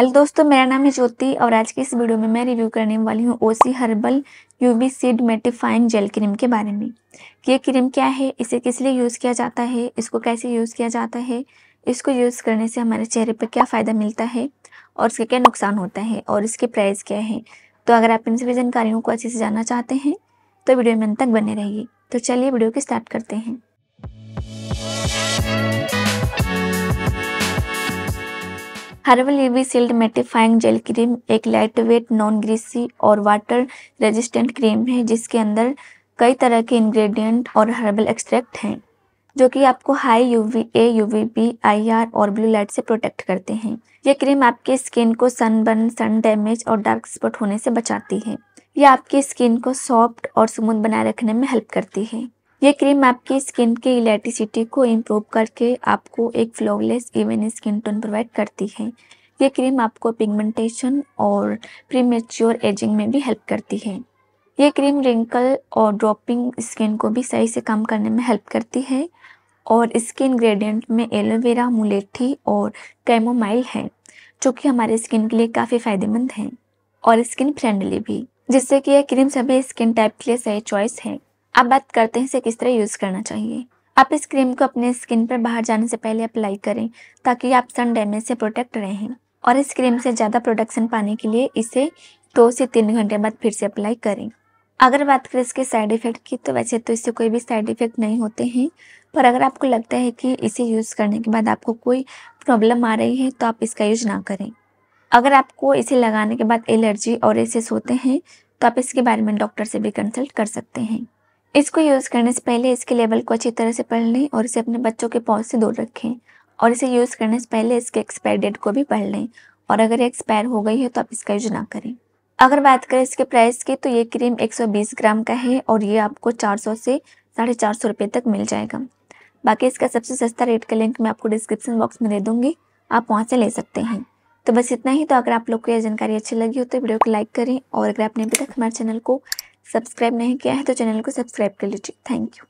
hello दोस्तों मेरा नाम है ज्योति और आज की इस वीडियो में मैं रिव्यू करने वाली हूँ OC herbal UV seal mattifying gel cream के बारे में ये क्रीम क्या है इसे किस लिए यूज़ किया जाता है इसको कैसे यूज़ किया जाता है इसको यूज़ करने से हमारे चेहरे पर क्या फ़ायदा मिलता है और इसके क्या नुकसान होता है और इसके प्राइस क्या है तो अगर आप इन सभी जानकारियों को अच्छे से जानना चाहते हैं तो वीडियो में अंत तक बने रहिए तो चलिए वीडियो की स्टार्ट करते हैं herbal UV sealed mattifying gel cream एक लाइट वेट नॉन ग्रीसी और वाटर रेजिस्टेंट क्रीम है जिसके अंदर कई तरह के इंग्रेडिएंट और हर्बल एक्सट्रैक्ट हैं जो कि आपको high UV A UV B I R और ब्लू लाइट से प्रोटेक्ट करते हैं ये क्रीम आपकी स्किन को सनबर्न सन डैमेज और डार्क स्पॉट होने से बचाती है यह आपकी स्किन को सॉफ्ट और स्मूथ बनाए रखने में हेल्प करती है ये क्रीम आपकी स्किन की इलेक्ट्रिसिटी को इम्प्रूव करके आपको एक flawless even skin tone provide करती है ये क्रीम आपको पिगमेंटेशन और प्रीमेच्योर एजिंग में भी हेल्प करती है ये क्रीम रिंकल और ड्रॉपिंग स्किन को भी सही से कम करने में हेल्प करती है और इसके इंग्रेडिएंट में एलोवेरा मुलेठी और कैमोमाइल है जो कि हमारे स्किन के लिए काफ़ी फ़ायदेमंद है और स्किन फ्रेंडली भी जिससे कि यह क्रीम सभी स्किन टाइप के लिए सही चॉइस है अब बात करते हैं इसे किस तरह यूज़ करना चाहिए आप इस क्रीम को अपने स्किन पर बाहर जाने से पहले अप्लाई करें ताकि आप सन डैमेज से प्रोटेक्ट रहें और इस क्रीम से ज़्यादा प्रोटेक्शन पाने के लिए इसे दो से तीन घंटे बाद फिर से अप्लाई करें अगर बात करें इसके साइड इफ़ेक्ट की तो वैसे तो इससे कोई भी साइड इफ़ेक्ट नहीं होते हैं पर अगर आपको लगता है कि इसे यूज़ करने के बाद आपको कोई प्रॉब्लम आ रही है तो आप इसका यूज ना करें अगर आपको इसे लगाने के बाद एलर्जी और एसेस होते हैं तो आप इसके बारे में डॉक्टर से भी कंसल्ट कर सकते हैं इसको यूज़ करने से पहले इसके लेबल को अच्छी तरह से पढ़ लें और इसे अपने बच्चों के पहुँच से दूर रखें और इसे यूज़ करने से पहले इसके एक्सपायर डेट को भी पढ़ लें और अगर एक्सपायर हो गई है तो आप इसका यूज ना करें अगर बात करें इसके प्राइस की तो ये क्रीम 120 ग्राम का है और ये आपको 400 से साढ़े चार सौ रुपये तक मिल जाएगा बाकी इसका सबसे सस्ता रेट का लिंक मैं आपको डिस्क्रिप्शन बॉक्स में दे दूंगी आप वहाँ से ले सकते हैं तो बस इतना ही तो अगर आप लोग को यह जानकारी अच्छी लगी हो तो वीडियो को लाइक करें और अगर आपने अभी तक हमारे चैनल को सब्सक्राइब नहीं किया है तो चैनल को सब्सक्राइब कर लीजिए थैंक यू